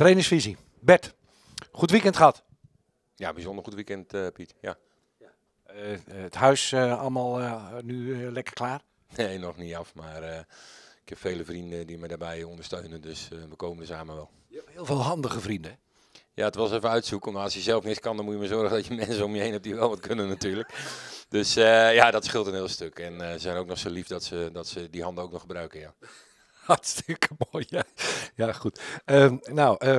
Trainingsvisie. Bert, goed weekend gehad. Ja, bijzonder goed weekend, eh, Piet. Ja. Eh, eh, het huis allemaal nu lekker klaar? Nee, nog niet af, maar ik heb vele vrienden die me daarbij ondersteunen, dus we komen er samen wel. Je heel veel handige vrienden. Ja, het was even uitzoeken, maar als je zelf niks kan, dan moet je maar zorgen dat je mensen om je heen hebt die wel wat kunnen natuurlijk. Dus ja, dat scheelt een heel stuk. En ze zijn ook nog zo lief dat ze, dat ze die handen ook nog gebruiken, ja. Hartstikke mooi. Ja, ja goed. Ehm, nou, eh,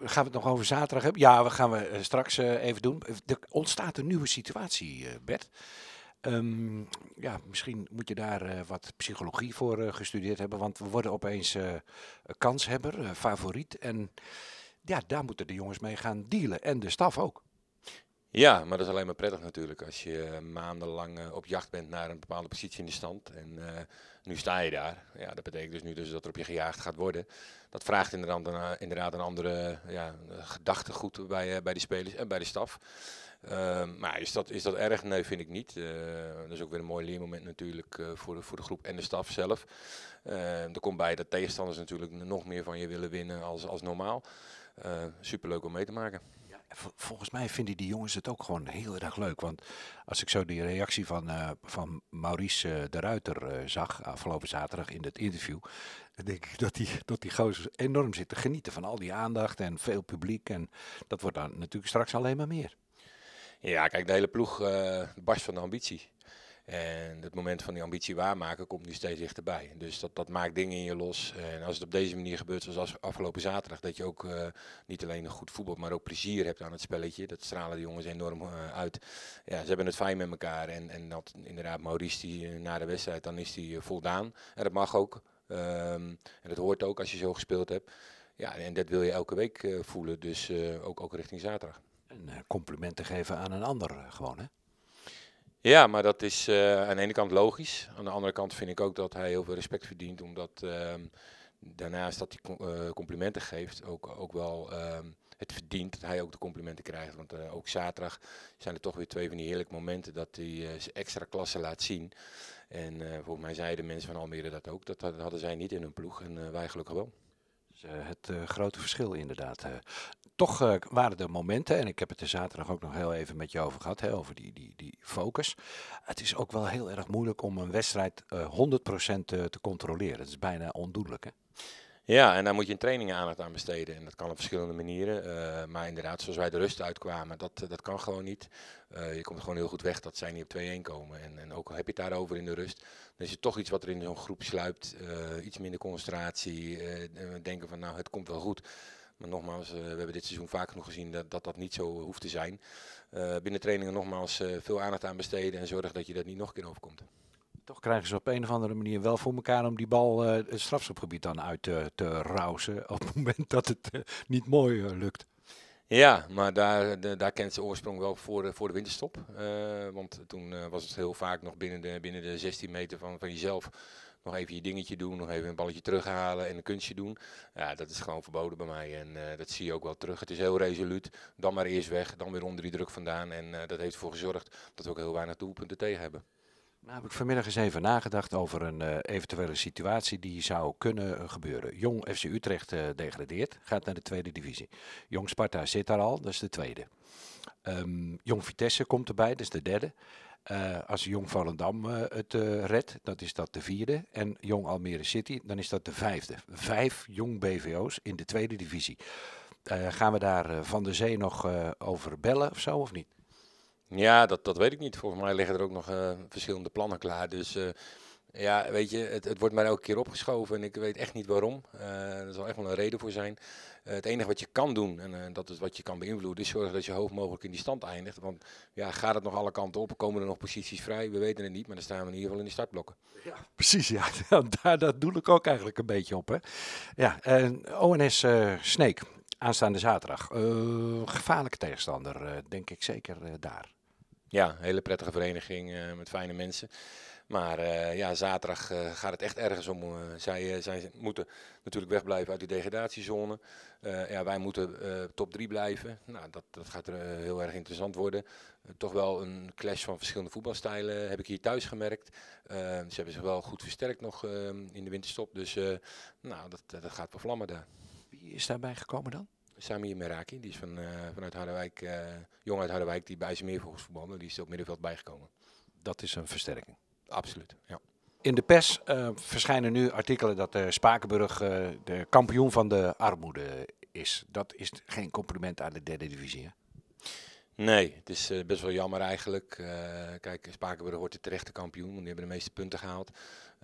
gaan we het nog over zaterdag hebben? Ja, we gaan we eh, straks eh, even doen. Er ontstaat een nieuwe situatie, Bert. Ehm, ja, misschien moet je daar wat psychologie voor gestudeerd hebben, want we worden opeens uh, kanshebber, favoriet. En ja, daar moeten de jongens mee gaan dealen en de staf ook. Ja, maar dat is alleen maar prettig natuurlijk als je eh, maandenlang eh, op jacht bent naar een bepaalde positie in de stand. En eh, nu sta je daar. Ja, dat betekent dus nu dus dat er op je gejaagd gaat worden. Dat vraagt inderdaad een, inderdaad een andere ja, gedachtegoed bij, bij de spelers en bij de staf. Ehm, maar is dat, is dat erg? Nee, vind ik niet. dat is ook weer een mooi leermoment natuurlijk voor, de, voor de groep en de staf zelf. er komt bij dat tegenstanders natuurlijk nog meer van je willen winnen als, als normaal. superleuk om mee te maken volgens mij vinden die jongens het ook gewoon heel erg leuk. Want als ik zo die reactie van, eh, van Maurice eh, de Ruiter eh, zag afgelopen zaterdag in het interview. Dan denk ik dat die, dat die gozers enorm zitten genieten van al die aandacht en veel publiek. En dat wordt dan natuurlijk straks alleen maar meer. Ja, kijk, de hele ploeg barst van de ambitie. En het moment van die ambitie waarmaken komt nu steeds dichterbij. Dus dat, dat maakt dingen in je los. En als het op deze manier gebeurt, zoals afgelopen zaterdag, dat je ook eh, niet alleen goed voetbal, maar ook plezier hebt aan het spelletje. Dat stralen de jongens enorm eh, uit. Ja, ze hebben het fijn met elkaar. En, en dat inderdaad, Maurice, die, eh, na de wedstrijd, dan is die voldaan. En dat mag ook. Ehm, en dat hoort ook als je zo gespeeld hebt. Ja, en dat wil je elke week voelen. Dus ook, ook richting zaterdag. En complimenten geven aan een ander gewoon, hè? Ja, maar dat is eh, aan de ene kant logisch. Aan de andere kant vind ik ook dat hij heel veel respect verdient, omdat ehm, daarnaast dat hij eh, complimenten geeft, ook, ook wel ehm, het verdient dat hij ook de complimenten krijgt. Want eh, ook zaterdag zijn er toch weer twee van die heerlijke momenten dat hij zijn extra klasse laat zien. En volgens mij zeiden mensen van Almere dat ook. Dat, dat hadden zij niet in hun ploeg en wij gelukkig wel. Eh, het eh, grote verschil inderdaad. Eh. toch waren er momenten, en ik heb het er zaterdag ook nog heel even met je over gehad, hè, over die, die, die focus. Het is ook wel heel erg moeilijk om een wedstrijd 100% te, te controleren. Het is bijna ondoenlijk. Hè? Ja, en daar moet je in trainingen aandacht aan besteden. En dat kan op verschillende manieren. Eh, maar inderdaad, zoals wij de rust uitkwamen, dat, eh, dat kan gewoon niet. Eh, je komt gewoon heel goed weg dat zij niet op 2-1 komen. En, en ook al heb je het daarover in de rust, dan is het toch iets wat er in zo'n groep sluipt. iets minder concentratie. denken van, nou, het komt wel goed. Maar nogmaals, we hebben dit seizoen vaak genoeg gezien dat dat, dat niet zo hoeft te zijn. binnen trainingen nogmaals veel aandacht aan besteden en zorg dat je dat niet nog een keer overkomt toch krijgen ze op een of andere manier wel voor elkaar om die bal eh, het strafschopgebied dan uit te, te rousen. Op het moment dat het eh, niet mooi eh, lukt. Ja, maar daar, daar kent ze oorsprong wel voor de, voor de winterstop. want toen was het heel vaak nog binnen de, binnen de 16 meter van, van jezelf nog even je dingetje doen, nog even een balletje terughalen en een kunstje doen. Ja, dat is gewoon verboden bij mij en dat zie je ook wel terug. Het is heel resoluut. Dan maar eerst weg, dan weer onder die druk vandaan. En dat heeft ervoor gezorgd dat we ook heel weinig doelpunten tegen hebben. Nou heb ik vanmiddag eens even nagedacht over een eh, eventuele situatie die zou kunnen eh, gebeuren. Jong FC Utrecht eh, degradeert, gaat naar de tweede divisie. Jong Sparta zit daar al, dat is de tweede. Ehm, Jong Vitesse komt erbij, dat is de derde. als Jong Vallendam het uh, redt, dat is dat de vierde. En Jong Almere City, dan is dat de vijfde. Vijf Jong BVO's in de tweede divisie. gaan we daar Van de Zee nog over bellen of zo, of niet? Ja, dat, dat weet ik niet. Volgens mij liggen er ook nog eh, verschillende plannen klaar. Dus eh, ja, weet je, het, het wordt mij elke keer opgeschoven en ik weet echt niet waarom. Uh, er zal echt wel een reden voor zijn. het enige wat je kan doen, en dat is wat je kan beïnvloeden, is zorgen dat je hoog mogelijk in die stand eindigt. Want ja, gaat het nog alle kanten op? Komen er nog posities vrij? We weten het niet, maar dan staan we in ieder geval in die startblokken. Ja, precies. Ja, daar, dat doel ik ook eigenlijk een beetje op. Hè. Ja, ONS Snake aanstaande zaterdag. gevaarlijke tegenstander, denk ik zeker daar. Ja, hele prettige vereniging eh, met fijne mensen. Maar eh, ja, zaterdag eh, gaat het echt ergens om. zij, moeten natuurlijk wegblijven uit die degradatiezone. ja, wij moeten top 3 blijven. Nou, dat, dat gaat heel erg interessant worden. toch wel een clash van verschillende voetbalstijlen heb ik hier thuis gemerkt. ze hebben zich wel goed versterkt nog in de winterstop. Dus nou, dat, dat gaat wel vlammen daar. Wie is daarbij gekomen dan? Samir Meraki, die is van, eh, vanuit Harderwijk, eh, jong uit Harderwijk, die bij meer volgens voetbalde. Die is op middenveld bijgekomen. Dat is een versterking. Absoluut, ja. In de pers eh, verschijnen nu artikelen dat Spakenburg de kampioen van de armoede is. Dat is geen compliment aan de derde divisie. Hè? Nee, het is best wel jammer eigenlijk. kijk, Spakenburg wordt de terechte kampioen, want die hebben de meeste punten gehaald.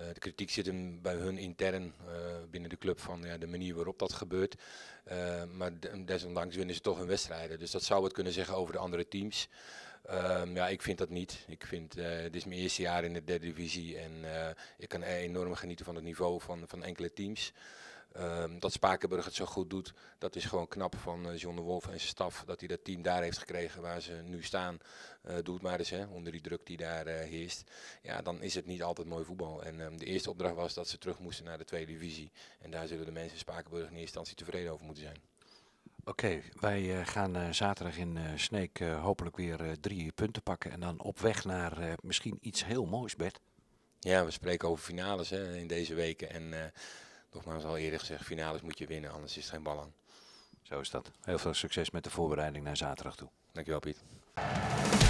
Eh, de kritiek zit hem bij hun intern eh, binnen de club van ja, de manier waarop dat gebeurt. Eh, maar desondanks winnen ze toch hun wedstrijden. Dus dat zou het kunnen zeggen over de andere teams. Ehm, ja, ik vind dat niet. Ik vind, dit is mijn eerste jaar in de derde divisie en ik kan enorm genieten van het niveau van, van enkele teams. Ehm, dat Spakenburg het zo goed doet, dat is gewoon knap van eh, John de Wolf en zijn staf. Dat hij dat team daar heeft gekregen waar ze nu staan. Uh, doe het maar eens, hè, onder die druk die daar eh, heerst. Ja, dan is het niet altijd mooi voetbal. En ehm, de eerste opdracht was dat ze terug moesten naar de tweede divisie. En daar zullen de mensen in Spakenburg in eerste instantie tevreden over moeten zijn. Oké, wij gaan zaterdag in uh, Sneek hopelijk weer drie punten pakken. En dan op weg naar misschien iets heel moois, Bert. Ja, we spreken over finales hè, in deze weken. En nogmaals al eerder gezegd, finales moet je winnen, anders is het geen ballen. Zo is dat. Heel veel succes met de voorbereiding naar zaterdag toe. Dankjewel Piet.